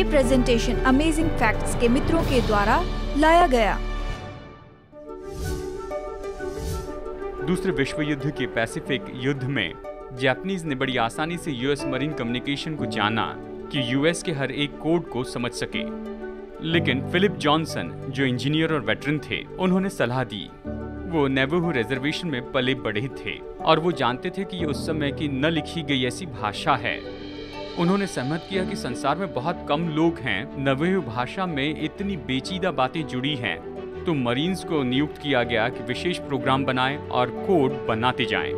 ये presentation amazing facts के मित्रों के द्वारा लाया गया दूसरे विश्व युद्ध के पैसिफिक युद्ध में जापानीज ने बड़ी आसानी से यूएस मरीन कम्युनिकेशन को जाना कि यूएस के हर एक कोड को समझ सके लेकिन फिलिप जॉनसन जो इंजीनियर और वेटरन थे उन्होंने सलाह दी वो नेवहू रिजर्वेशन में पले बड़े थे और वो जानते थे कि ये उस समय की न लिखी गई ऐसी भाषा है उन्होंने सहमत किया कि संसार में बहुत कम लोग हैं नवे भाषा में इतनी बेचीदा बातें जुड़ी हैं तो मरीन्स को नियुक्त किया गया कि विशेष प्रोग्राम बनाएं और कोड बनाते जाएं।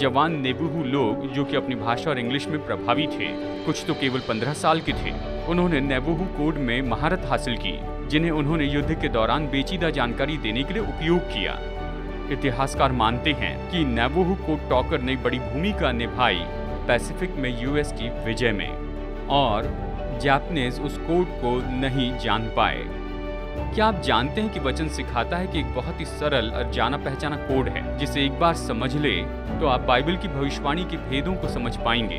जवान नेबूहू लोग जो कि अपनी भाषा और इंग्लिश में प्रभावी थे कुछ तो केवल पंद्रह साल के थे उन्होंने नेबूहू कोड में महारत हासिल की जिन्हें उन्होंने युद्ध के दौरान बेचीदा जानकारी देने के लिए उपयोग किया इतिहासकार मानते हैं कि नेबूहू कोड टॉकर ने बड़ी भूमिका निभाई पैसिफिक में यूएस की विजय में और जापनीज उस कोड को नहीं जान पाए क्या आप जानते हैं कि वचन सिखाता है कि एक बहुत ही सरल और जाना पहचाना कोड है जिसे एक बार समझ ले तो आप बाइबल की भविष्यवाणी के भेदों को समझ पाएंगे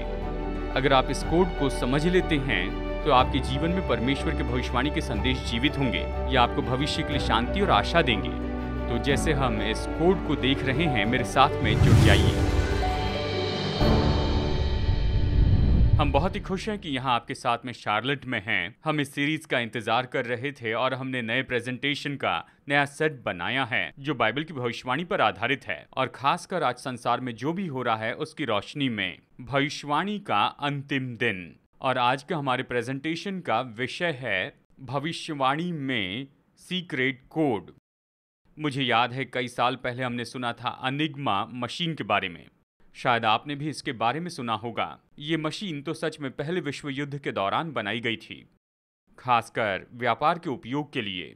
अगर आप इस कोड को समझ लेते हैं तो आपके जीवन में परमेश्वर के भविष्यवाणी के संदेश जीवित होंगे या आपको भविष्य के लिए शांति और आशा देंगे तो जैसे हम इस कोड को देख रहे हैं मेरे साथ में जुड़ जाइए हम बहुत ही खुश हैं कि यहाँ आपके साथ में शार्लेट में हैं हम इस सीरीज का इंतजार कर रहे थे और हमने नए प्रेजेंटेशन का नया सेट बनाया है जो बाइबल की भविष्यवाणी पर आधारित है और खासकर आज संसार में जो भी हो रहा है उसकी रोशनी में भविष्यवाणी का अंतिम दिन और आज के हमारे प्रेजेंटेशन का विषय है भविष्यवाणी में सीक्रेट कोड मुझे याद है कई साल पहले हमने सुना था अनिग्मा मशीन के बारे में शायद आपने भी इसके बारे में सुना होगा ये मशीन तो सच में पहले विश्व युद्ध के दौरान बनाई गई थी खासकर व्यापार के उपयोग के लिए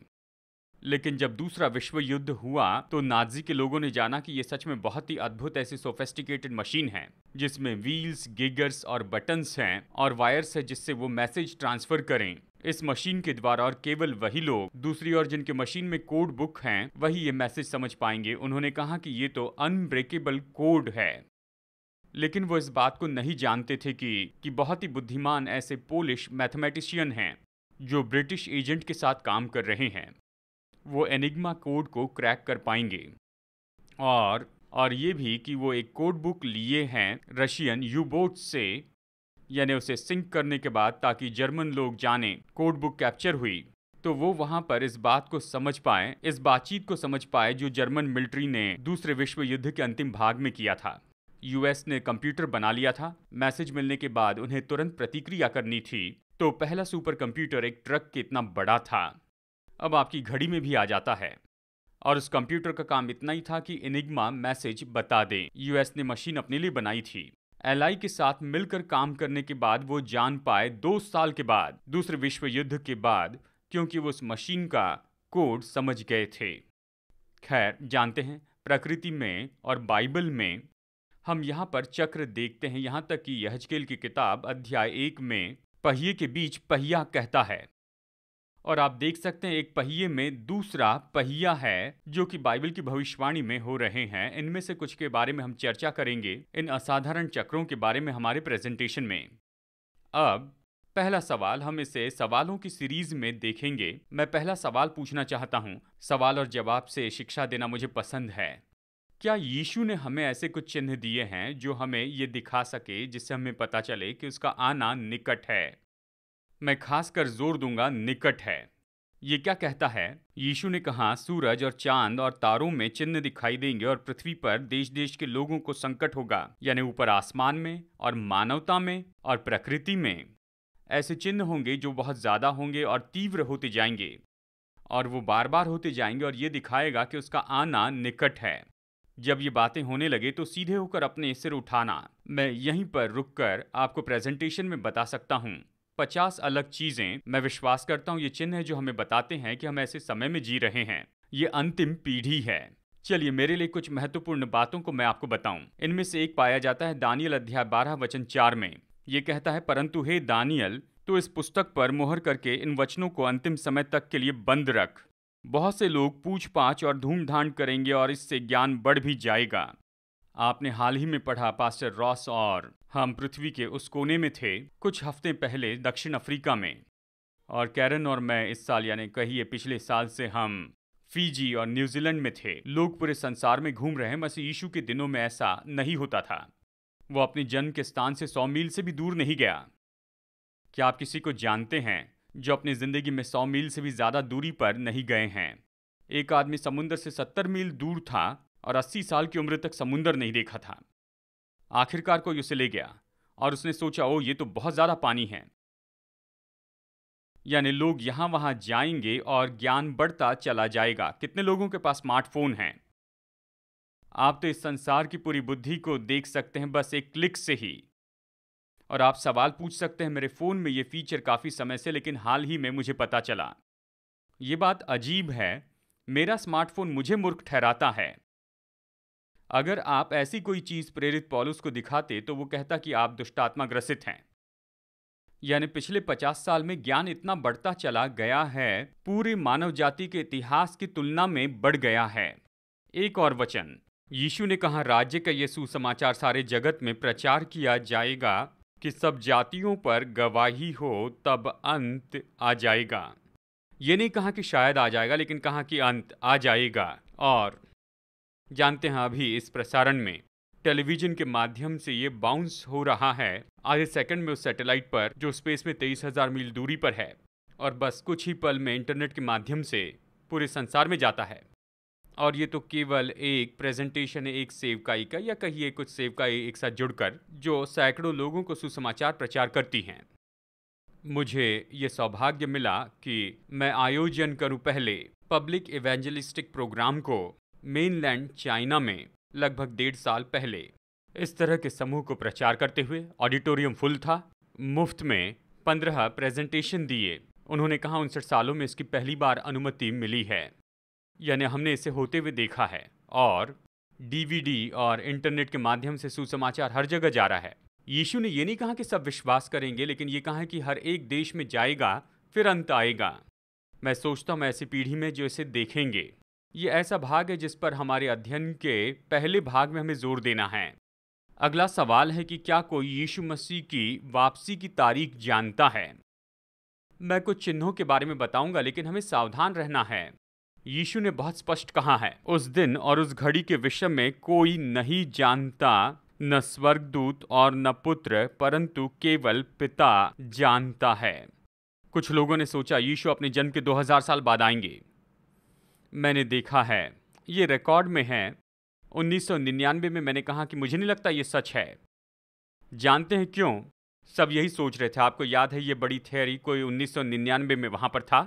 लेकिन जब दूसरा विश्व युद्ध हुआ तो नाजी के लोगों ने जाना कि ये सच में बहुत ही अद्भुत ऐसी सोफेस्टिकेटेड मशीन है जिसमें व्हील्स गिगर्स और बटन्स हैं और वायर्स है जिससे वो मैसेज ट्रांसफर करें इस मशीन के द्वारा और केवल वही लोग दूसरी ओर जिनके मशीन में कोड बुक हैं वही ये मैसेज समझ पाएंगे उन्होंने कहा कि ये तो अनब्रेकेबल कोड है लेकिन वो इस बात को नहीं जानते थे कि कि बहुत ही बुद्धिमान ऐसे पोलिश मैथमेटिशियन हैं जो ब्रिटिश एजेंट के साथ काम कर रहे हैं वो एनिग्मा कोड को क्रैक कर पाएंगे और और ये भी कि वो एक कोड बुक लिए हैं रशियन यू बोट से यानी उसे सिंक करने के बाद ताकि जर्मन लोग जाने कोड बुक कैप्चर हुई तो वो वहाँ पर इस बात को समझ पाए इस बातचीत को समझ पाए जो जर्मन मिलिट्री ने दूसरे विश्व युद्ध के अंतिम भाग में किया था यूएस ने कंप्यूटर बना लिया था मैसेज मिलने के बाद उन्हें तुरंत प्रतिक्रिया करनी थी तो पहला सुपर कंप्यूटर एक ट्रक के इतना बड़ा था अब आपकी घड़ी में भी आ जाता है और उस कंप्यूटर का काम इतना ही था कि इनिग्मा मैसेज बता दे यूएस ने मशीन अपने लिए बनाई थी एल के साथ मिलकर काम करने के बाद वो जान पाए दो साल के बाद दूसरे विश्व युद्ध के बाद क्योंकि वो उस मशीन का कोड समझ गए थे खैर जानते हैं प्रकृति में और बाइबल में हम यहाँ पर चक्र देखते हैं यहाँ तक कि यहजकेल की किताब अध्याय एक में पहिए के बीच पहिया कहता है और आप देख सकते हैं एक पहिए में दूसरा पहिया है जो कि बाइबल की भविष्यवाणी में हो रहे हैं इनमें से कुछ के बारे में हम चर्चा करेंगे इन असाधारण चक्रों के बारे में हमारे प्रेजेंटेशन में अब पहला सवाल हम इसे सवालों की सीरीज में देखेंगे मैं पहला सवाल पूछना चाहता हूँ सवाल और जवाब से शिक्षा देना मुझे पसंद है क्या यीशु ने हमें ऐसे कुछ चिन्ह दिए हैं जो हमें ये दिखा सके जिससे हमें पता चले कि उसका आना निकट है मैं खासकर जोर दूंगा निकट है ये क्या कहता है यीशु ने कहा सूरज और चांद और तारों में चिन्ह दिखाई देंगे और पृथ्वी पर देश देश के लोगों को संकट होगा यानी ऊपर आसमान में और मानवता में और प्रकृति में ऐसे चिन्ह होंगे जो बहुत ज़्यादा होंगे और तीव्र होते जाएंगे और वो बार बार होते जाएंगे और ये दिखाएगा कि उसका आना निकट है जब ये बातें होने लगे तो सीधे होकर अपने सिर उठाना मैं यहीं पर रुककर आपको प्रेजेंटेशन में बता सकता हूँ पचास अलग चीज़ें मैं विश्वास करता हूँ ये चिन्ह है जो हमें बताते हैं कि हम ऐसे समय में जी रहे हैं ये अंतिम पीढ़ी है चलिए मेरे लिए कुछ महत्वपूर्ण बातों को मैं आपको बताऊं इनमें से एक पाया जाता है दानियल अध्याय बारह वचन चार में ये कहता है परंतु हे दानियल तो इस पुस्तक पर मोहर करके इन वचनों को अंतिम समय तक के लिए बंद रख बहुत से लोग पूछपाछ और धूमधाम करेंगे और इससे ज्ञान बढ़ भी जाएगा आपने हाल ही में पढ़ा पास्टर रॉस और हम पृथ्वी के उस कोने में थे कुछ हफ्ते पहले दक्षिण अफ्रीका में और कैरन और मैं इस साल यानी कहिए पिछले साल से हम फीजी और न्यूजीलैंड में थे लोग पूरे संसार में घूम रहे हैं मसीह यीशु के दिनों में ऐसा नहीं होता था वो अपने जन्म के स्थान से सौ मील से भी दूर नहीं गया क्या आप किसी को जानते हैं जो अपनी ज़िंदगी में सौ मील से भी ज़्यादा दूरी पर नहीं गए हैं एक आदमी समुन्द्र से सत्तर मील दूर था और अस्सी साल की उम्र तक समुंदर नहीं देखा था आखिरकार कोई उसे ले गया और उसने सोचा ओ ये तो बहुत ज़्यादा पानी है यानी लोग यहां वहां जाएंगे और ज्ञान बढ़ता चला जाएगा कितने लोगों के पास स्मार्टफोन हैं आप तो इस संसार की पूरी बुद्धि को देख सकते हैं बस एक क्लिक से ही और आप सवाल पूछ सकते हैं मेरे फ़ोन में ये फीचर काफ़ी समय से लेकिन हाल ही में मुझे पता चला ये बात अजीब है मेरा स्मार्टफोन मुझे मूर्ख ठहराता है अगर आप ऐसी कोई चीज़ प्रेरित पॉलुस को दिखाते तो वो कहता कि आप दुष्टात्मा ग्रसित हैं यानी पिछले पचास साल में ज्ञान इतना बढ़ता चला गया है पूरे मानव जाति के इतिहास की तुलना में बढ़ गया है एक और वचन यीशु ने कहा राज्य का यह सुसमाचार सारे जगत में प्रचार किया जाएगा कि सब जातियों पर गवाही हो तब अंत आ जाएगा ये नहीं कहा कि शायद आ जाएगा लेकिन कहा कि अंत आ जाएगा और जानते हैं अभी इस प्रसारण में टेलीविजन के माध्यम से ये बाउंस हो रहा है आधे सेकंड में उस सैटेलाइट पर जो स्पेस में तेईस हजार मील दूरी पर है और बस कुछ ही पल में इंटरनेट के माध्यम से पूरे संसार में जाता है और ये तो केवल एक प्रेजेंटेशन है एक सेवकाई का या कहिए कुछ सेवकाई एक साथ जुड़कर जो सैकड़ों लोगों को सुसमाचार प्रचार करती हैं मुझे ये सौभाग्य मिला कि मैं आयोजन करूं पहले पब्लिक इवेंजलिस्टिक प्रोग्राम को मेनलैंड चाइना में लगभग डेढ़ साल पहले इस तरह के समूह को प्रचार करते हुए ऑडिटोरियम फुल था मुफ्त में पंद्रह प्रेजेंटेशन दिए उन्होंने कहा उनसठ सालों में इसकी पहली बार अनुमति मिली है यानी हमने इसे होते हुए देखा है और डीवीडी और इंटरनेट के माध्यम से सुसमाचार हर जगह जा रहा है यीशु ने ये नहीं कहा कि सब विश्वास करेंगे लेकिन ये कहा कि हर एक देश में जाएगा फिर अंत आएगा मैं सोचता हूँ ऐसी पीढ़ी में जो इसे देखेंगे ये ऐसा भाग है जिस पर हमारे अध्ययन के पहले भाग में हमें जोर देना है अगला सवाल है कि क्या कोई यीशु मसीह की वापसी की तारीख जानता है मैं कुछ चिन्हों के बारे में बताऊंगा लेकिन हमें सावधान रहना है यीशु ने बहुत स्पष्ट कहा है उस दिन और उस घड़ी के विषय में कोई नहीं जानता न स्वर्गदूत और न पुत्र परंतु केवल पिता जानता है कुछ लोगों ने सोचा यीशु अपने जन्म के 2000 साल बाद आएंगे मैंने देखा है ये रिकॉर्ड में है 1999 में मैंने कहा कि मुझे नहीं लगता ये सच है जानते हैं क्यों सब यही सोच रहे थे आपको याद है ये बड़ी थेरी कोई 1999 में वहां पर था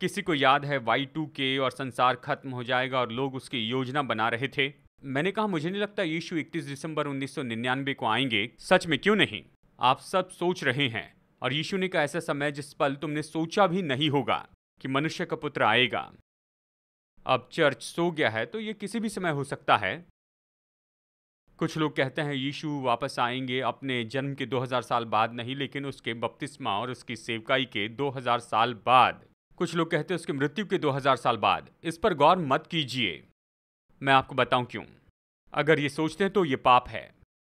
किसी को याद है वाई टू के और संसार खत्म हो जाएगा और लोग उसकी योजना बना रहे थे मैंने कहा मुझे नहीं लगता यीशु इकतीस दिसंबर उन्नीस को आएंगे सच में क्यों नहीं आप सब सोच रहे हैं और यीशु ने कहा ऐसा समय जिस पल तुमने सोचा भी नहीं होगा कि मनुष्य का पुत्र आएगा अब चर्च सो गया है तो ये किसी भी समय हो सकता है कुछ लोग कहते हैं यीशु वापस आएंगे अपने जन्म के 2000 साल बाद नहीं लेकिन उसके बपतिस्मा और उसकी सेवकाई के 2000 साल बाद कुछ लोग कहते हैं उसकी मृत्यु के 2000 साल बाद इस पर गौर मत कीजिए मैं आपको बताऊं क्यों अगर ये सोचते हैं तो ये पाप है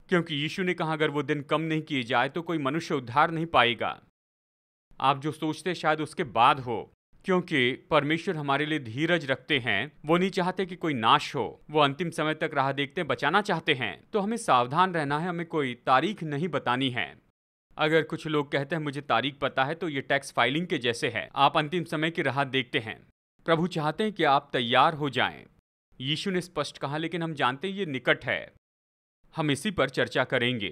क्योंकि यीशु ने कहा अगर वो दिन कम नहीं किए जाए तो कोई मनुष्य उद्धार नहीं पाएगा आप जो सोचते शायद उसके बाद हो क्योंकि परमेश्वर हमारे लिए धीरज रखते हैं वो नहीं चाहते कि कोई नाश हो वो अंतिम समय तक राह देखते बचाना चाहते हैं तो हमें सावधान रहना है हमें कोई तारीख नहीं बतानी है अगर कुछ लोग कहते हैं मुझे तारीख पता है तो ये टैक्स फाइलिंग के जैसे है आप अंतिम समय की राहत देखते हैं प्रभु चाहते हैं कि आप तैयार हो जाएं। यीशु ने स्पष्ट कहा लेकिन हम जानते हैं ये निकट है हम इसी पर चर्चा करेंगे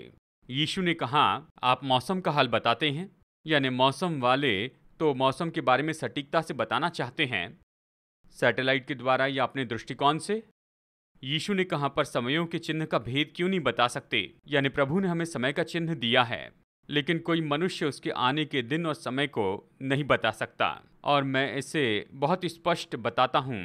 यीशु ने कहा आप मौसम का हाल बताते हैं यानी मौसम वाले तो मौसम के बारे में सटीकता से बताना चाहते हैं सैटेलाइट के द्वारा या अपने दृष्टिकोण से यीशु ने कहा पर समयों के चिन्ह का भेद क्यों नहीं बता सकते यानी प्रभु ने हमें समय का चिन्ह दिया है लेकिन कोई मनुष्य उसके आने के दिन और समय को नहीं बता सकता और मैं इसे बहुत स्पष्ट बताता हूँ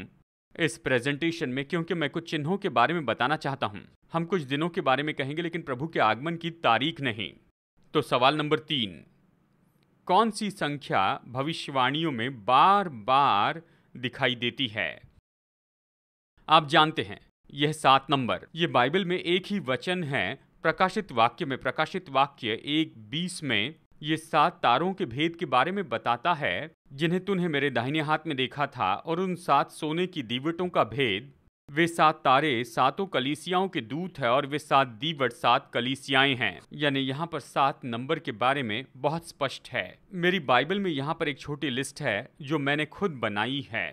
इस प्रेजेंटेशन में क्योंकि मैं कुछ चिन्हों के बारे में बताना चाहता हूँ हम कुछ दिनों के बारे में कहेंगे लेकिन प्रभु के आगमन की तारीख नहीं तो सवाल नंबर तीन कौन सी संख्या भविष्यवाणियों में बार बार दिखाई देती है आप जानते हैं यह सात नंबर ये बाइबल में एक ही वचन है प्रकाशित वाक्य में प्रकाशित वाक्य एक बीस में ये सात तारों के भेद के बारे में बताता है जिन्हें तूने मेरे दाहिने हाथ में देखा था और उन सात सोने की दीवटों का भेद वे सात तारे सातों कलीसियाओं के दूत है और वे सात दीवट सात कलीसियाएं हैं यानी यहाँ पर सात नंबर के बारे में बहुत स्पष्ट है मेरी बाइबल में यहाँ पर एक छोटी लिस्ट है जो मैंने खुद बनाई है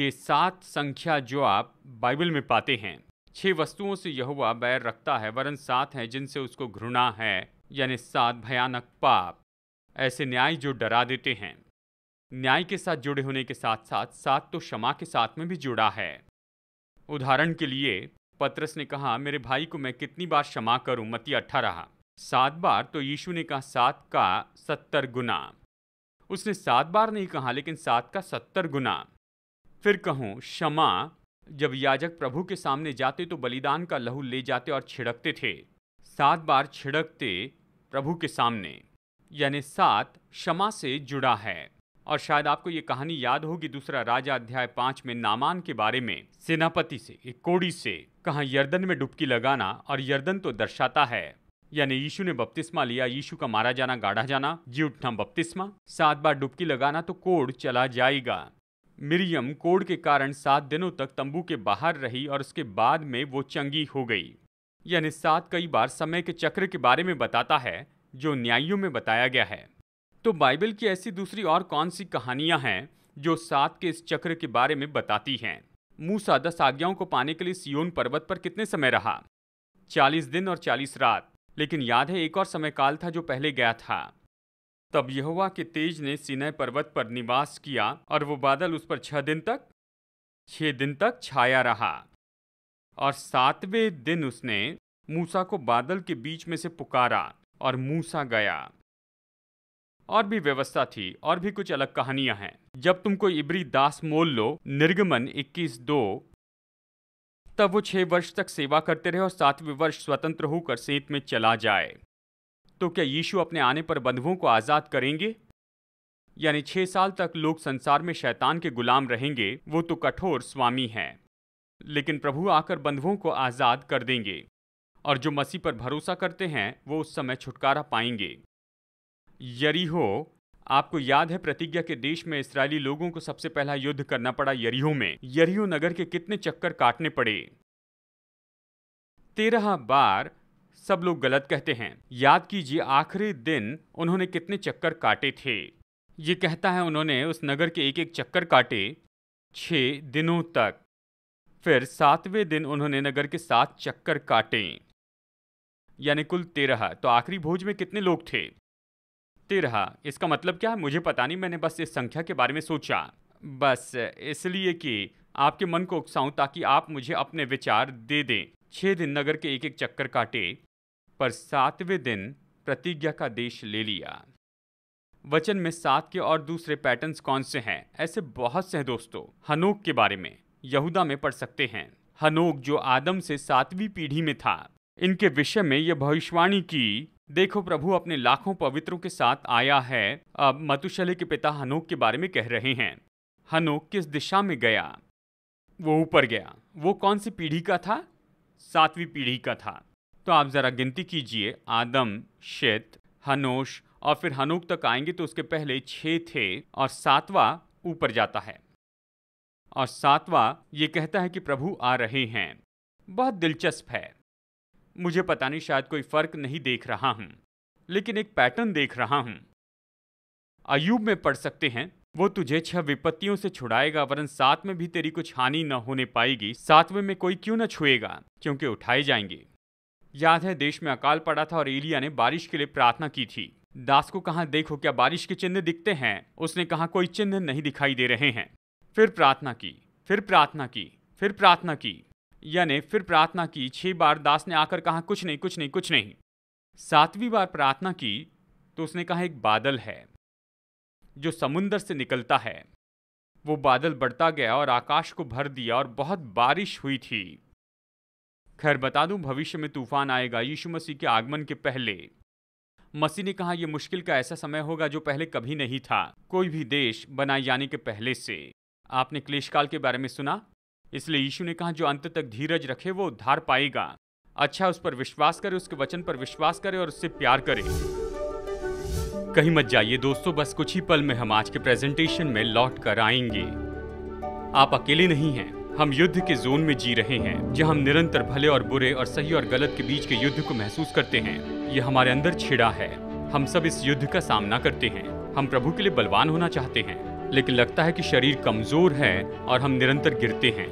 ये सात संख्या जो आप बाइबल में पाते हैं छह वस्तुओं से यहुआ बैर रखता है वरन सात हैं जिनसे उसको घृणा है यानी सात भयानक पाप ऐसे न्याय जो डरा देते हैं न्याय के साथ जुड़े होने के साथ साथ सात तो क्षमा के साथ में भी जुड़ा है उदाहरण के लिए पत्रस ने कहा मेरे भाई को मैं कितनी बार क्षमा करूं मती अठारह सात बार तो यीशु ने कहा सात का सत्तर गुना उसने सात बार नहीं कहा लेकिन सात का सत्तर गुना फिर कहूं क्षमा जब याजक प्रभु के सामने जाते तो बलिदान का लहू ले जाते और छिड़कते थे सात बार छिड़कते प्रभु के सामने यानी सात क्षमा से जुड़ा है और शायद आपको ये कहानी याद होगी दूसरा राजा अध्याय पांच में नामान के बारे में सेनापति से एक कोड़ी से कहा यर्दन में डुबकी लगाना और यर्दन तो दर्शाता है यानी यीशु ने बपतिस्मा लिया यीशु का मारा जाना गाढ़ा जाना जी उठना बपतिस्मा सात बार डुबकी लगाना तो कोड़ चला जाएगा मिरियम कोड के कारण सात दिनों तक तंबू के बाहर रही और उसके बाद में वो चंगी हो गई यानी सात कई बार समय के चक्र के बारे में बताता है जो न्यायों में बताया गया है तो बाइबल की ऐसी दूसरी और कौन सी कहानियां हैं जो सात के इस चक्र के बारे में बताती हैं मूसा दस आज्ञाओं को पाने के लिए सियोन पर्वत पर कितने समय रहा चालीस दिन और चालीस रात लेकिन याद है एक और समय काल था जो पहले गया था तब यहोवा के तेज ने सिनै पर्वत पर निवास किया और वो बादल उस पर छह दिन तक छह दिन तक छाया रहा और सातवें दिन उसने मूसा को बादल के बीच में से पुकारा और मूसा गया और भी व्यवस्था थी और भी कुछ अलग कहानियां हैं जब तुम कोई इबरी दास मोल लो निर्गमन इक्कीस दो तब वो छह वर्ष तक सेवा करते रहे और सातवें वर्ष स्वतंत्र होकर सेत में चला जाए तो क्या यीशु अपने आने पर बंधुओं को आज़ाद करेंगे यानी छः साल तक लोग संसार में शैतान के गुलाम रहेंगे वो तो कठोर स्वामी हैं लेकिन प्रभु आकर बंधुओं को आज़ाद कर देंगे और जो मसीह पर भरोसा करते हैं वो उस समय छुटकारा पाएंगे यरीहो आपको याद है प्रतिज्ञा के देश में इसराइली लोगों को सबसे पहला युद्ध करना पड़ा यरीहो में यरीहो नगर के कितने चक्कर काटने पड़े तेरह बार सब लोग गलत कहते हैं याद कीजिए आखिरी दिन उन्होंने कितने चक्कर काटे थे ये कहता है उन्होंने उस नगर के एक एक चक्कर काटे छः दिनों तक फिर सातवें दिन उन्होंने नगर के सात चक्कर काटे यानी कुल तेरह तो आखिरी भोज में कितने लोग थे तेरह इसका मतलब क्या है मुझे पता नहीं मैंने बस इस संख्या के बारे में सोचा बस इसलिए कि आपके मन को उकसाऊं ताकि आप मुझे अपने विचार दे दें छः दिन नगर के एक एक चक्कर काटे पर सातवें दिन प्रतिज्ञा का देश ले लिया वचन में सात के और दूसरे पैटर्न्स कौन से हैं ऐसे बहुत से हैं दोस्तों हनोक के बारे में यहूदा में पढ़ सकते हैं हनोक जो आदम से सातवीं पीढ़ी में था इनके विषय में यह भविष्यवाणी की देखो प्रभु अपने लाखों पवित्रों के साथ आया है अब मतुशले के पिता हनोक के बारे में कह रहे हैं हनोक किस दिशा में गया वो ऊपर गया वो कौन सी पीढ़ी का था सातवीं पीढ़ी का था तो आप ज़रा गिनती कीजिए आदम शेत हनोश और फिर हनुक तक आएंगे तो उसके पहले छः थे और सातवां ऊपर जाता है और सातवां ये कहता है कि प्रभु आ रहे हैं बहुत दिलचस्प है मुझे पता नहीं शायद कोई फ़र्क नहीं देख रहा हूं लेकिन एक पैटर्न देख रहा हूं अयुब में पढ़ सकते हैं वो तुझे छह विपत्तियों से छुड़ाएगा वरन सात में भी तेरी कुछ हानि न होने पाएगी सातवें में कोई क्यों न छुएगा क्योंकि उठाए जाएंगे याद है देश में अकाल पड़ा था और एलिया ने बारिश के लिए प्रार्थना की थी दास को कहा देखो क्या बारिश के चिन्ह दिखते हैं उसने कहा कोई चिन्ह नहीं दिखाई दे रहे हैं फिर प्रार्थना की फिर प्रार्थना की फिर प्रार्थना की यानी फिर प्रार्थना की छह बार दास ने आकर कहा कुछ नहीं कुछ नहीं कुछ नहीं सातवीं बार प्रार्थना की तो उसने कहा एक बादल है जो समुन्दर से निकलता है वो बादल बढ़ता गया और आकाश को भर दिया और बहुत बारिश हुई थी खैर बता दूं भविष्य में तूफान आएगा यीशु मसीह के आगमन के पहले मसीह ने कहा यह मुश्किल का ऐसा समय होगा जो पहले कभी नहीं था कोई भी देश बनाए जाने के पहले से आपने क्लेश काल के बारे में सुना इसलिए यीशु ने कहा जो अंत तक धीरज रखे वो उद्धार पाएगा अच्छा उस पर विश्वास करे उसके वचन पर विश्वास करे और उससे प्यार करे कहीं मत जाइए दोस्तों बस कुछ ही पल में हम आज के प्रेजेंटेशन में लौट कर आएंगे आप अकेले नहीं हैं हम युद्ध के जोन में जी रहे हैं जहां हम निरंतर भले और बुरे और सही और गलत के बीच के युद्ध को महसूस करते हैं ये हमारे अंदर छिड़ा है हम सब इस युद्ध का सामना करते हैं हम प्रभु के लिए बलवान होना चाहते हैं लेकिन लगता है कि शरीर कमजोर है और हम निरंतर गिरते हैं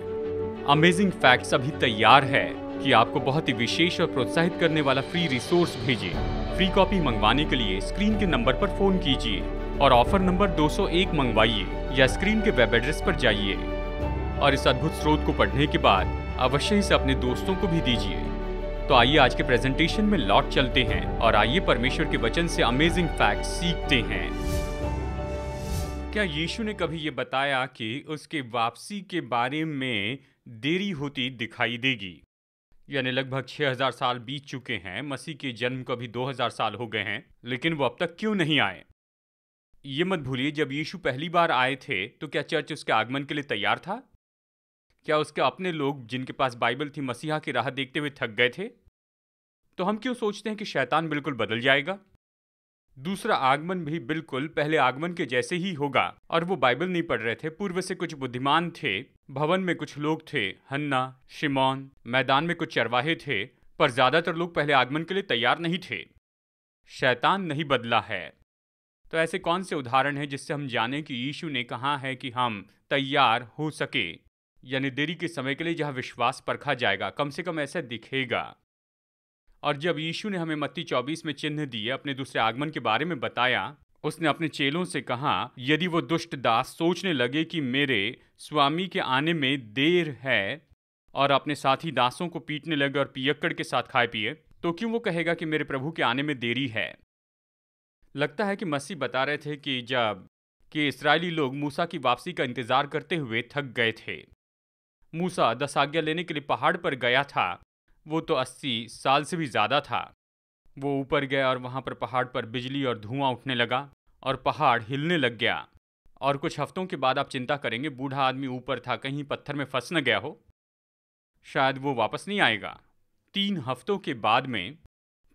अमेजिंग फैक्ट्स अभी तैयार है कि आपको बहुत ही विशेष और प्रोत्साहित करने वाला फ्री रिसोर्स भेजे फ्री कॉपी मंगवाने के लिए स्क्रीन के नंबर पर फोन कीजिए और ऑफर नंबर 201 मंगवाइए या स्क्रीन के वेब एड्रेस पर जाइए और इस अद्भुत स्रोत को पढ़ने के बाद अवश्य इसे अपने दोस्तों को भी दीजिए तो आइए आज के प्रेजेंटेशन में लौट चलते हैं और आइए परमेश्वर के वचन से अमेजिंग फैक्ट सीखते हैं क्या यीशु ने कभी ये बताया कि उसके वापसी के बारे में देरी होती दिखाई देगी यानी लगभग 6000 साल बीत चुके हैं मसीह के जन्म को भी 2000 साल हो गए हैं लेकिन वो अब तक क्यों नहीं आए ये मत भूलिए जब यीशु पहली बार आए थे तो क्या चर्च उसके आगमन के लिए तैयार था क्या उसके अपने लोग जिनके पास बाइबल थी मसीहा की राह देखते हुए थक गए थे तो हम क्यों सोचते हैं कि शैतान बिल्कुल बदल जाएगा दूसरा आगमन भी बिल्कुल पहले आगमन के जैसे ही होगा और वो बाइबल नहीं पढ़ रहे थे पूर्व से कुछ बुद्धिमान थे भवन में कुछ लोग थे हन्ना शिमोन मैदान में कुछ चरवाहे थे पर ज़्यादातर लोग पहले आगमन के लिए तैयार नहीं थे शैतान नहीं बदला है तो ऐसे कौन से उदाहरण हैं जिससे हम जाने कि यीशु ने कहा है कि हम तैयार हो सके यानी देरी के समय के लिए जहां विश्वास परखा जाएगा कम से कम ऐसा दिखेगा और जब यीशु ने हमें मत्ती चौबीस में चिन्ह दिए अपने दूसरे आगमन के बारे में बताया उसने अपने चेलों से कहा यदि वो दुष्ट दास सोचने लगे कि मेरे स्वामी के आने में देर है और अपने साथी दासों को पीटने लगे और पियक्कड़ के साथ खाए पिए तो क्यों वो कहेगा कि मेरे प्रभु के आने में देरी है लगता है कि मसीह बता रहे थे कि जब कि इसराइली लोग मूसा की वापसी का इंतजार करते हुए थक गए थे मूसा दस आज्ञा लेने के लिए पहाड़ पर गया था वो तो अस्सी साल से भी ज़्यादा था वो ऊपर गया और वहाँ पर पहाड़ पर बिजली और धुआं उठने लगा और पहाड़ हिलने लग गया और कुछ हफ्तों के बाद आप चिंता करेंगे बूढ़ा आदमी ऊपर था कहीं पत्थर में फंस न गया हो शायद वो वापस नहीं आएगा तीन हफ्तों के बाद में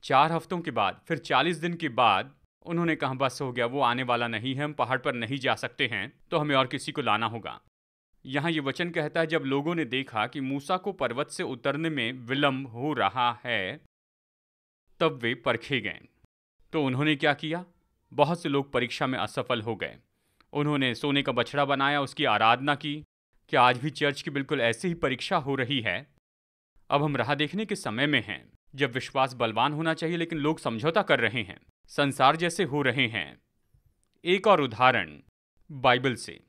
चार हफ्तों के बाद फिर चालीस दिन के बाद उन्होंने कहा बस हो गया वो आने वाला नहीं है हम पहाड़ पर नहीं जा सकते हैं तो हमें और किसी को लाना होगा यहाँ ये वचन कहता है जब लोगों ने देखा कि मूसा को पर्वत से उतरने में विलंब हो रहा है तब वे परखे गए तो उन्होंने क्या किया बहुत से लोग परीक्षा में असफल हो गए उन्होंने सोने का बछड़ा बनाया उसकी आराधना की कि आज भी चर्च की बिल्कुल ऐसी ही परीक्षा हो रही है अब हम राह देखने के समय में हैं जब विश्वास बलवान होना चाहिए लेकिन लोग समझौता कर रहे हैं संसार जैसे हो रहे हैं एक और उदाहरण बाइबल से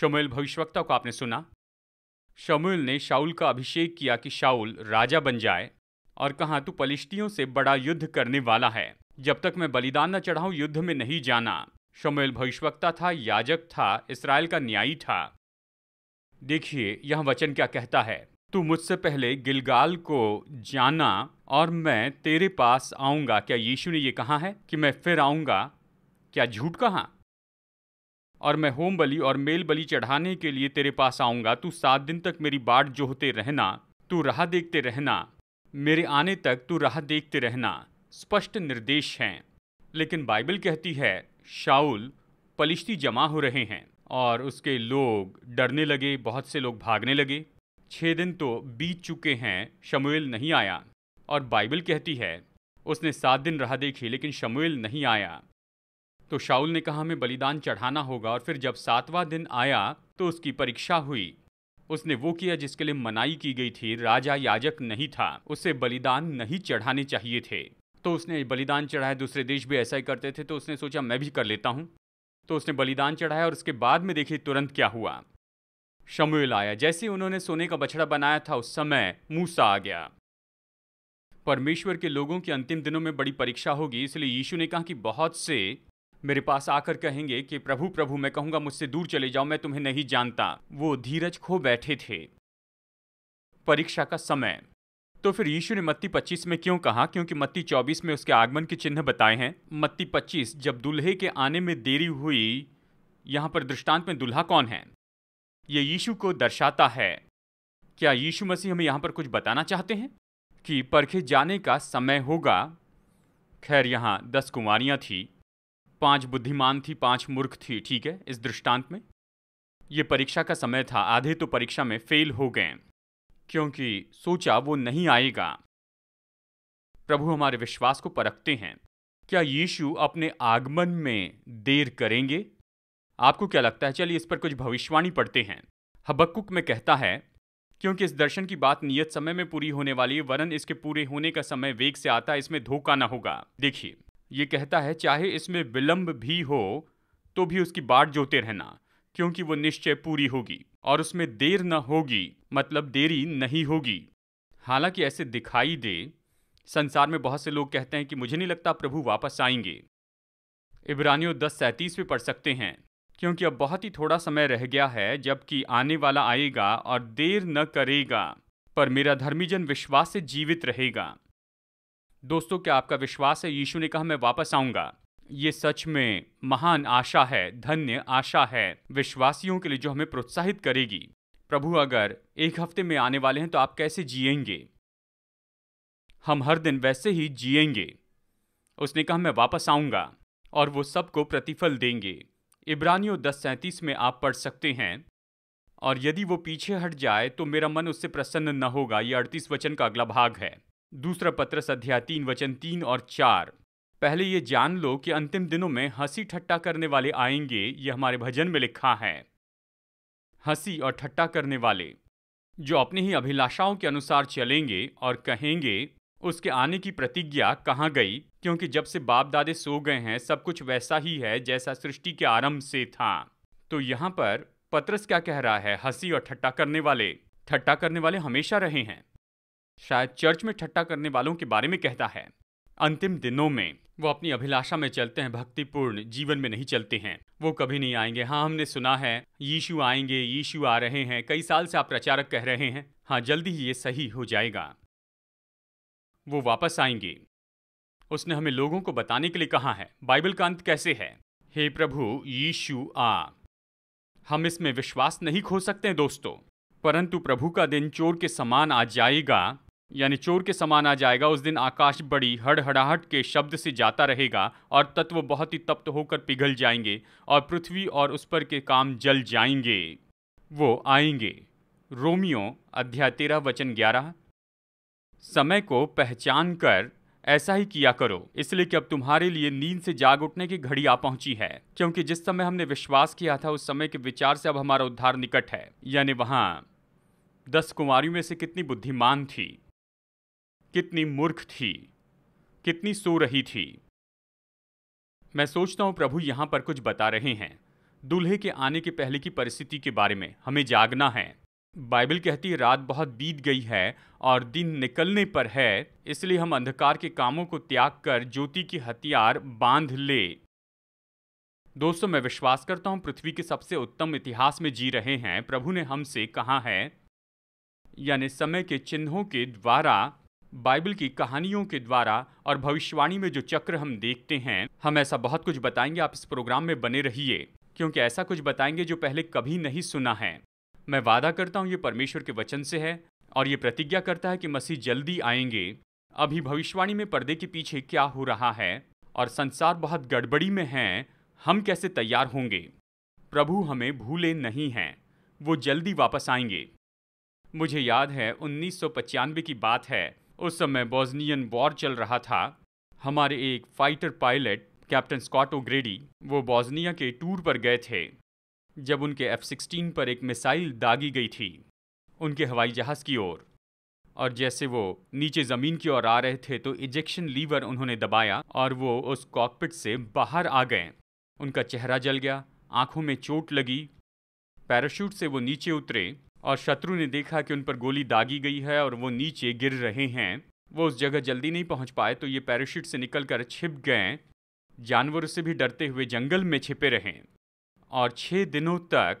शमुएल भविष्यवक्ता को आपने सुना शमुएल ने शाउल का अभिषेक किया कि शाउल राजा बन जाए और कहा तू पलिश्तियों से बड़ा युद्ध करने वाला है जब तक मैं बलिदान न चढ़ाऊं युद्ध में नहीं जाना शमेल भविष्यवक्ता था याजक था इसराइल का न्यायी था देखिए यह वचन क्या कहता है तू मुझसे पहले गिलगाल को जाना और मैं तेरे पास आऊंगा क्या यीशु ने यह कहा है कि मैं फिर आऊंगा क्या झूठ कहा और मैं होम बलि और मेल बलि चढ़ाने के लिए तेरे पास आऊँगा तू सात दिन तक मेरी बाट जोहते रहना तू राह देखते रहना मेरे आने तक तू राह देखते रहना स्पष्ट निर्देश हैं लेकिन बाइबल कहती है शाउल पलिश्ती जमा हो रहे हैं और उसके लोग डरने लगे बहुत से लोग भागने लगे छः दिन तो बीत चुके हैं शमुएल नहीं आया और बाइबल कहती है उसने सात दिन राह देखी लेकिन शमुएल नहीं आया तो शाउल ने कहा हमें बलिदान चढ़ाना होगा और फिर जब सातवां दिन आया तो उसकी परीक्षा हुई उसने वो किया जिसके लिए मनाई की गई थी राजा याजक नहीं था उसे बलिदान नहीं चढ़ाने चाहिए थे तो उसने बलिदान चढ़ाया दूसरे देश भी ऐसा ही करते थे तो उसने सोचा मैं भी कर लेता हूँ तो उसने बलिदान चढ़ाया और उसके बाद में देखिए तुरंत क्या हुआ शमुएल आया जैसे उन्होंने सोने का बछड़ा बनाया था उस समय मूसा आ गया परमेश्वर के लोगों के अंतिम दिनों में बड़ी परीक्षा होगी इसलिए यीशु ने कहा कि बहुत से मेरे पास आकर कहेंगे कि प्रभु प्रभु मैं कहूंगा मुझसे दूर चले जाओ मैं तुम्हें नहीं जानता वो धीरज खो बैठे थे परीक्षा का समय तो फिर यीशु ने मत्ती 25 में क्यों कहा क्योंकि मत्ती 24 में उसके आगमन के चिन्ह बताए हैं मत्ती 25 जब दुल्हे के आने में देरी हुई यहाँ पर दृष्टांत में दुल्हा कौन है ये यीशु को दर्शाता है क्या यीशु मसीह हमें यहां पर कुछ बताना चाहते हैं कि परखे जाने का समय होगा खैर यहां दस कुमारियां थी पांच बुद्धिमान थी पांच मूर्ख थी ठीक है इस दृष्टांत में ये परीक्षा का समय था आधे तो परीक्षा में फेल हो गए क्योंकि सोचा वो नहीं आएगा प्रभु हमारे विश्वास को परखते हैं क्या यीशु अपने आगमन में देर करेंगे आपको क्या लगता है चलिए इस पर कुछ भविष्यवाणी पढ़ते हैं हबक्कुक में कहता है क्योंकि इस दर्शन की बात नियत समय में पूरी होने वाली है वरन इसके पूरे होने का समय वेग से आता है इसमें धोखा न होगा देखिए ये कहता है चाहे इसमें विलंब भी हो तो भी उसकी बाट जोते रहना क्योंकि वो निश्चय पूरी होगी और उसमें देर न होगी मतलब देरी नहीं होगी हालांकि ऐसे दिखाई दे संसार में बहुत से लोग कहते हैं कि मुझे नहीं लगता प्रभु वापस आएंगे इब्रानियों दस सैंतीस में पढ़ सकते हैं क्योंकि अब बहुत ही थोड़ा समय रह गया है जबकि आने वाला आएगा और देर न करेगा पर मेरा धर्मीजन विश्वास से जीवित रहेगा दोस्तों क्या आपका विश्वास है यीशु ने कहा मैं वापस आऊंगा ये सच में महान आशा है धन्य आशा है विश्वासियों के लिए जो हमें प्रोत्साहित करेगी प्रभु अगर एक हफ्ते में आने वाले हैं तो आप कैसे जिएंगे हम हर दिन वैसे ही जिएंगे उसने कहा मैं वापस आऊंगा और वो सबको प्रतिफल देंगे इब्रानियों दस सैंतीस में आप पढ़ सकते हैं और यदि वो पीछे हट जाए तो मेरा मन उससे प्रसन्न न होगा ये अड़तीस वचन का अगला भाग है दूसरा पत्र अध्याय तीन वचन तीन और चार पहले ये जान लो कि अंतिम दिनों में हंसी ठट्टा करने वाले आएंगे ये हमारे भजन में लिखा है हंसी और ठट्टा करने वाले जो अपनी ही अभिलाषाओं के अनुसार चलेंगे और कहेंगे उसके आने की प्रतिज्ञा कहाँ गई क्योंकि जब से बाप दादे सो गए हैं सब कुछ वैसा ही है जैसा सृष्टि के आरंभ से था तो यहाँ पर पत्रस क्या कह रहा है हंसी और ठट्टा करने वाले ठट्टा करने वाले हमेशा रहे हैं शायद चर्च में ठट्टा करने वालों के बारे में कहता है अंतिम दिनों में वो अपनी अभिलाषा में चलते हैं भक्तिपूर्ण जीवन में नहीं चलते हैं वो कभी नहीं आएंगे हाँ हमने सुना है यीशु आएंगे यीशु आ रहे हैं कई साल से आप प्रचारक कह रहे हैं हाँ जल्दी ही ये सही हो जाएगा वो वापस आएंगे उसने हमें लोगों को बताने के लिए कहा है बाइबल का अंत कैसे है हे प्रभु यीशु आ हम इसमें विश्वास नहीं खो सकते दोस्तों परंतु प्रभु का दिन चोर के समान आ जाएगा यानी चोर के समान आ जाएगा उस दिन आकाश बड़ी हड़हड़ाहट के शब्द से जाता रहेगा और तत्व बहुत ही तप्त होकर पिघल जाएंगे और पृथ्वी और उस पर के काम जल जाएंगे वो आएंगे रोमियो अध्याय तेरह वचन ग्यारह समय को पहचान कर ऐसा ही किया करो इसलिए कि अब तुम्हारे लिए नींद से जाग उठने की घड़ी आ पहुंची है क्योंकि जिस समय हमने विश्वास किया था उस समय के विचार से अब हमारा उद्धार निकट है यानी वहां दस कुमारियों में से कितनी बुद्धिमान थी कितनी मूर्ख थी कितनी सो रही थी मैं सोचता हूं प्रभु यहां पर कुछ बता रहे हैं दूल्हे के आने के पहले की परिस्थिति के बारे में हमें जागना है बाइबल कहती है रात बहुत बीत गई है और दिन निकलने पर है इसलिए हम अंधकार के कामों को त्याग कर ज्योति की हथियार बांध ले दोस्तों मैं विश्वास करता हूं पृथ्वी के सबसे उत्तम इतिहास में जी रहे हैं प्रभु ने हमसे कहा है यानी समय के चिन्हों के द्वारा बाइबल की कहानियों के द्वारा और भविष्यवाणी में जो चक्र हम देखते हैं हम ऐसा बहुत कुछ बताएंगे आप इस प्रोग्राम में बने रहिए क्योंकि ऐसा कुछ बताएंगे जो पहले कभी नहीं सुना है मैं वादा करता हूँ ये परमेश्वर के वचन से है और ये प्रतिज्ञा करता है कि मसीह जल्दी आएंगे अभी भविष्यवाणी में पर्दे के पीछे क्या हो रहा है और संसार बहुत गड़बड़ी में है हम कैसे तैयार होंगे प्रभु हमें भूले नहीं हैं वो जल्दी वापस आएंगे मुझे याद है उन्नीस की बात है उस समय बॉस्नियन वॉर चल रहा था हमारे एक fighter pilot captain Scott O'Grady वो बॉस्निया के टूर पर गए थे जब उनके एफ सिक्सटीन पर एक मिसाइल दागी गई थी उनके हवाई जहाज़ की ओर और जैसे वो नीचे ज़मीन की ओर आ रहे थे तो इजेक्शन लीवर उन्होंने दबाया और वो उस कॉकपिट से बाहर आ गए उनका चेहरा जल गया आंखों में चोट लगी पैराशूट से वो नीचे उतरे और शत्रु ने देखा कि उन पर गोली दागी गई है और वो नीचे गिर रहे हैं वो उस जगह जल्दी नहीं पहुंच पाए तो ये पैराशूट से निकलकर छिप गए जानवरों से भी डरते हुए जंगल में छिपे रहे और छः दिनों तक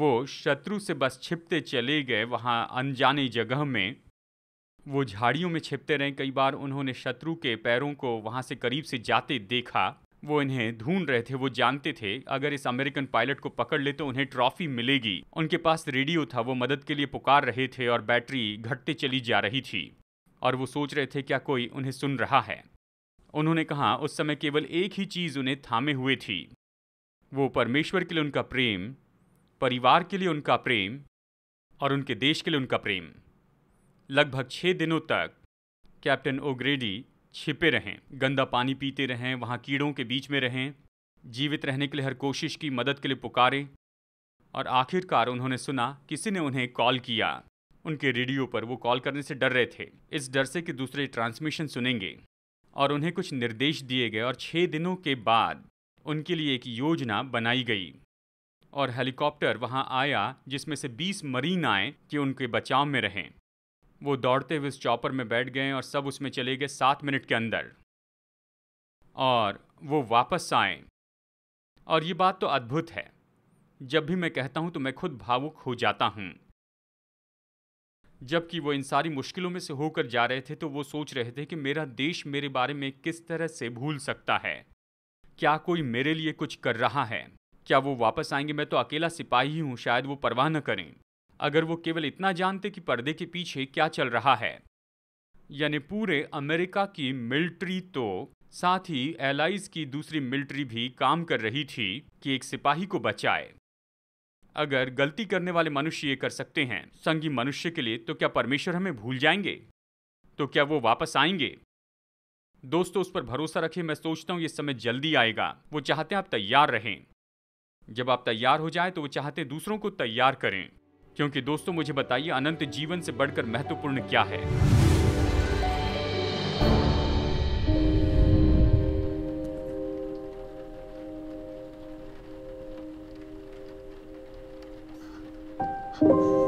वो शत्रु से बस छिपते चले गए वहाँ अनजाने जगह में वो झाड़ियों में छिपते रहे कई बार उन्होंने शत्रु के पैरों को वहाँ से करीब से जाते देखा वो इन्हें ढूंढ रहे थे वो जानते थे अगर इस अमेरिकन पायलट को पकड़ ले तो उन्हें ट्रॉफी मिलेगी उनके पास रेडियो था वो मदद के लिए पुकार रहे थे और बैटरी घटते चली जा रही थी और वो सोच रहे थे क्या कोई उन्हें सुन रहा है उन्होंने कहा उस समय केवल एक ही चीज़ उन्हें थामे हुए थी वो परमेश्वर के लिए उनका प्रेम परिवार के लिए उनका प्रेम और उनके देश के लिए उनका प्रेम लगभग छः दिनों तक कैप्टन ओग्रेडी छिपे रहें गंदा पानी पीते रहें वहाँ कीड़ों के बीच में रहें जीवित रहने के लिए हर कोशिश की मदद के लिए पुकारे और आखिरकार उन्होंने सुना किसी ने उन्हें कॉल किया उनके रेडियो पर वो कॉल करने से डर रहे थे इस डर से कि दूसरे ट्रांसमिशन सुनेंगे और उन्हें कुछ निर्देश दिए गए और छः दिनों के बाद उनके लिए एक योजना बनाई गई और हेलीकॉप्टर वहां आया जिसमें से 20 मरीन आए कि उनके बचाव में रहें वो दौड़ते हुए उस चॉपर में बैठ गए और सब उसमें चले गए सात मिनट के अंदर और वो वापस आए और ये बात तो अद्भुत है जब भी मैं कहता हूं तो मैं खुद भावुक हो जाता हूं जबकि वो इन सारी मुश्किलों में से होकर जा रहे थे तो वो सोच रहे थे कि मेरा देश मेरे बारे में किस तरह से भूल सकता है क्या कोई मेरे लिए कुछ कर रहा है क्या वो वापस आएंगे मैं तो अकेला सिपाही हूं शायद वो परवाह न करें अगर वो केवल इतना जानते कि पर्दे के पीछे क्या चल रहा है यानी पूरे अमेरिका की मिलिट्री तो साथ ही एलाइज की दूसरी मिलिट्री भी काम कर रही थी कि एक सिपाही को बचाए अगर गलती करने वाले मनुष्य ये कर सकते हैं संगी मनुष्य के लिए तो क्या परमेश्वर हमें भूल जाएंगे तो क्या वो वापस आएंगे दोस्तों उस पर भरोसा रखें मैं सोचता हूँ ये समय जल्दी आएगा वो चाहते हैं आप तैयार रहें जब आप तैयार हो जाए तो वो चाहते हैं दूसरों को तैयार करें क्योंकि दोस्तों मुझे बताइए अनंत जीवन से बढ़कर महत्वपूर्ण क्या है Thank you.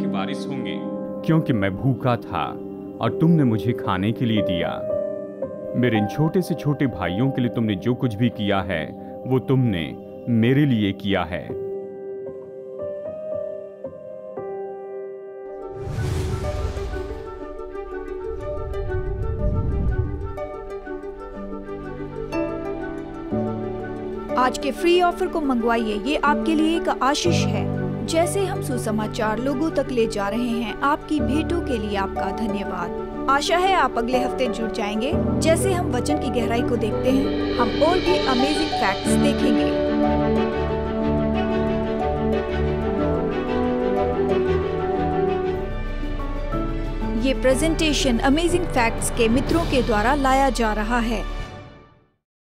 के वारिस होंगे क्योंकि मैं भूखा था और तुमने मुझे खाने के लिए दिया मेरे इन छोटे से छोटे भाइयों के लिए तुमने जो कुछ भी किया है वो तुमने मेरे लिए किया है आज के फ्री ऑफर को मंगवाइए ये आपके लिए एक आशीष है जैसे हम सुसमाचार लोगों तक ले जा रहे हैं आपकी भेंटों के लिए आपका धन्यवाद आशा है आप अगले हफ्ते जुड़ जाएंगे जैसे हम वचन की गहराई को देखते हैं हम और भी अमेजिंग फैक्ट्स देखेंगे ये प्रेजेंटेशन अमेजिंग फैक्ट्स के मित्रों के द्वारा लाया जा रहा है